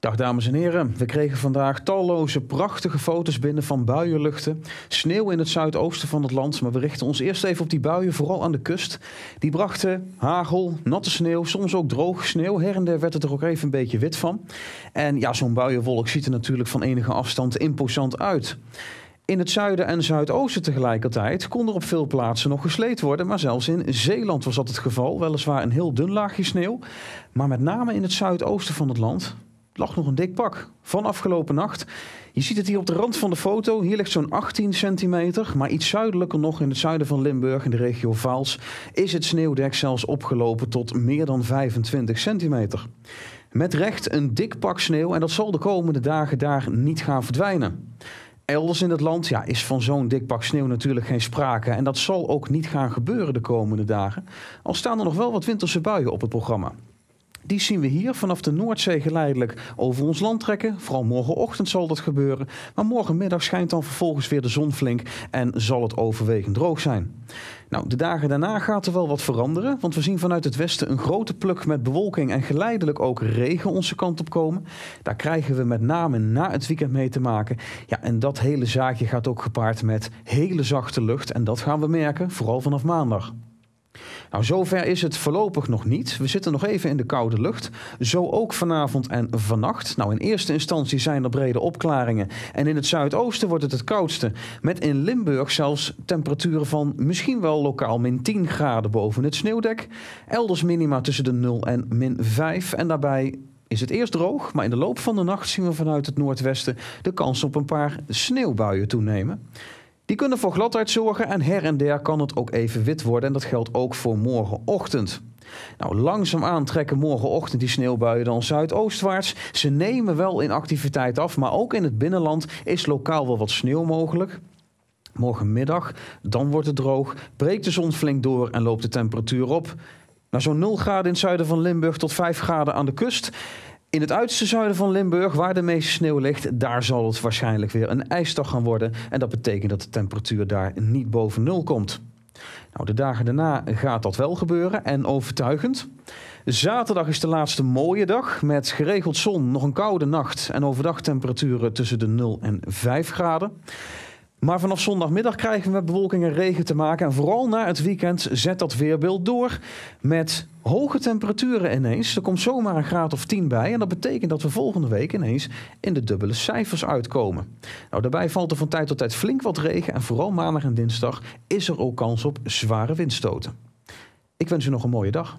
Dag dames en heren, we kregen vandaag talloze prachtige foto's binnen van buienluchten. Sneeuw in het zuidoosten van het land, maar we richten ons eerst even op die buien, vooral aan de kust. Die brachten hagel, natte sneeuw, soms ook droge sneeuw. Her en der werd het er ook even een beetje wit van. En ja, zo'n buienwolk ziet er natuurlijk van enige afstand imposant uit. In het zuiden en zuidoosten tegelijkertijd kon er op veel plaatsen nog gesleed worden, maar zelfs in Zeeland was dat het geval. Weliswaar een heel dun laagje sneeuw, maar met name in het zuidoosten van het land lag nog een dik pak van afgelopen nacht. Je ziet het hier op de rand van de foto. Hier ligt zo'n 18 centimeter. Maar iets zuidelijker nog, in het zuiden van Limburg, in de regio Vaals, is het sneeuwdek zelfs opgelopen tot meer dan 25 centimeter. Met recht een dik pak sneeuw en dat zal de komende dagen daar niet gaan verdwijnen. Elders in het land ja, is van zo'n dik pak sneeuw natuurlijk geen sprake. En dat zal ook niet gaan gebeuren de komende dagen. Al staan er nog wel wat winterse buien op het programma. Die zien we hier vanaf de Noordzee geleidelijk over ons land trekken. Vooral morgenochtend zal dat gebeuren. Maar morgenmiddag schijnt dan vervolgens weer de zon flink en zal het overwegend droog zijn. Nou, de dagen daarna gaat er wel wat veranderen, want we zien vanuit het westen een grote pluk met bewolking en geleidelijk ook regen onze kant op komen. Daar krijgen we met name na het weekend mee te maken. Ja, en dat hele zaakje gaat ook gepaard met hele zachte lucht en dat gaan we merken, vooral vanaf maandag. Nou, zover is het voorlopig nog niet. We zitten nog even in de koude lucht. Zo ook vanavond en vannacht. Nou, in eerste instantie zijn er brede opklaringen. En in het zuidoosten wordt het het koudste. Met in Limburg zelfs temperaturen van misschien wel lokaal min 10 graden boven het sneeuwdek. Elders minima tussen de 0 en min 5. En daarbij is het eerst droog, maar in de loop van de nacht zien we vanuit het noordwesten de kans op een paar sneeuwbuien toenemen. Die kunnen voor gladheid zorgen en her en der kan het ook even wit worden en dat geldt ook voor morgenochtend. Nou, langzaamaan trekken morgenochtend die sneeuwbuien dan zuidoostwaarts. Ze nemen wel in activiteit af, maar ook in het binnenland is lokaal wel wat sneeuw mogelijk. Morgenmiddag, dan wordt het droog, breekt de zon flink door en loopt de temperatuur op. Naar zo'n 0 graden in het zuiden van Limburg tot 5 graden aan de kust. In het uiterste zuiden van Limburg, waar de meeste sneeuw ligt, daar zal het waarschijnlijk weer een ijsdag gaan worden. En dat betekent dat de temperatuur daar niet boven nul komt. Nou, de dagen daarna gaat dat wel gebeuren en overtuigend. Zaterdag is de laatste mooie dag met geregeld zon, nog een koude nacht en overdag temperaturen tussen de 0 en 5 graden. Maar vanaf zondagmiddag krijgen we met bewolking en regen te maken. En vooral na het weekend zet dat weerbeeld door met hoge temperaturen ineens. Er komt zomaar een graad of 10 bij. En dat betekent dat we volgende week ineens in de dubbele cijfers uitkomen. Nou, daarbij valt er van tijd tot tijd flink wat regen. En vooral maandag en dinsdag is er ook kans op zware windstoten. Ik wens u nog een mooie dag.